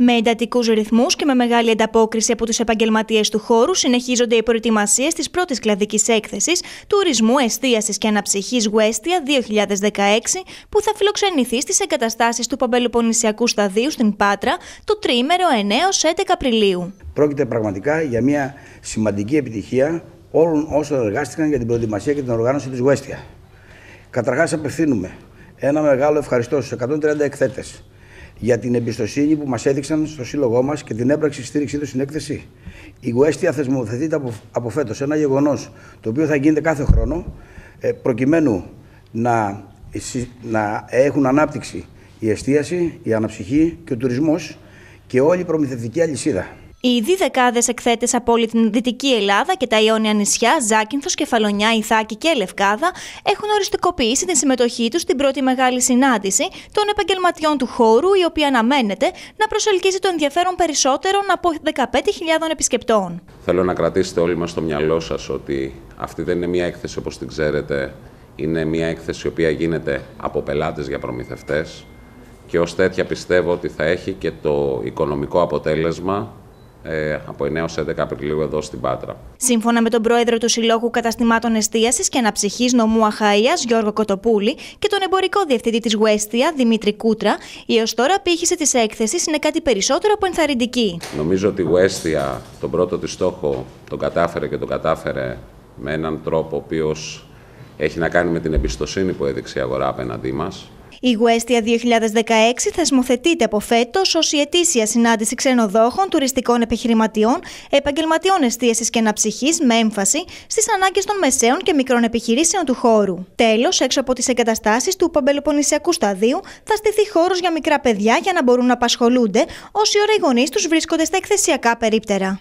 Με εντατικούς ρυθμούς και με μεγάλη ανταπόκριση από τους επαγγελματίες του χώρου, συνεχίζονται οι προετοιμασίες της πρώτης κλαδικής έκθεσης τουρισμού εστίασης και αναψυχής Westia 2016, που θα φιλοξενηθεί στις εγκαταστάσεις του Παμπελοπονησιακού Σταδίου στην Πάτρα το τρίμερο 9 11 Απριλίου. Πρόκειται πραγματικά για μια σημαντική επιτυχία όλων όσων εργάστηκαν για την προετοιμασία και την οργάνωση της Westia. Καταρχάς, απευθύνουμε ένα μεγάλο ευχαριστώ στους 130 εκθέτες για την εμπιστοσύνη που μας έδειξαν στο σύλλογό μας και την έπραξη στήριξή τους στην έκθεση. Η Γουέστια θεσμοθετείται από, από φέτος ένα γεγονός το οποίο θα γίνεται κάθε χρόνο ε, προκειμένου να, να έχουν ανάπτυξη η εστίαση, η αναψυχή και ο τουρισμός και όλη η προμηθευτική αλυσίδα. Ήδη δεκάδες εκθέτες από όλη την Δυτική Ελλάδα και τα Ιόνια νησιά, Ζάκυνθος, Κεφαλονιά, Ιθάκη και Λευκάδα έχουν οριστικοποιήσει τη συμμετοχή τους στην πρώτη μεγάλη συνάντηση των επαγγελματιών του χώρου, η οποία αναμένεται να προσελκύσει το ενδιαφέρον περισσότερων από 15.000 επισκεπτών. Θέλω να κρατήσετε όλοι μας στο μυαλό σας ότι αυτή δεν είναι μια έκθεση όπως την ξέρετε. Είναι μια έκθεση η οποία γίνεται από πελάτες για προμηθευτές και ως τέτοια πιστεύω ότι θα έχει και το οικονομικό αποτέλεσμα ε, από 9 έως 11 Απριλίου εδώ στην Πάτρα. Σύμφωνα με τον πρόεδρο του Συλλόγου Καταστημάτων Εστίασης και αναψυχής Νομού Αχαΐας Γιώργο Κοτοπούλη και τον εμπορικό διευθυντή της Γουέστια, Δημήτρη Κούτρα, η ω τώρα πύχηση της έκθεσης είναι κάτι περισσότερο από ενθαρρυντική. Νομίζω ότι η Γουέστια τον πρώτο της στόχο τον κατάφερε και τον κατάφερε με έναν τρόπο ο οποίος έχει να κάνει με την εμπιστοσύνη που έδειξε η αγορά απέναντί μας. Η Γουέστια 2016 θεσμοθετείται από φέτος ως η ετήσια συνάντηση ξενοδόχων, τουριστικών επιχειρηματιών, επαγγελματιών εστίασης και αναψυχής με έμφαση στις ανάγκες των μεσαίων και μικρών επιχειρήσεων του χώρου. Τέλος, έξω από τις εγκαταστάσεις του Παμπελοποννησιακού Σταδίου θα στηθεί χώρος για μικρά παιδιά για να μπορούν να απασχολούνται, όσοι ώρα οι γονείς τους βρίσκονται στα εκθεσιακά περίπτερα.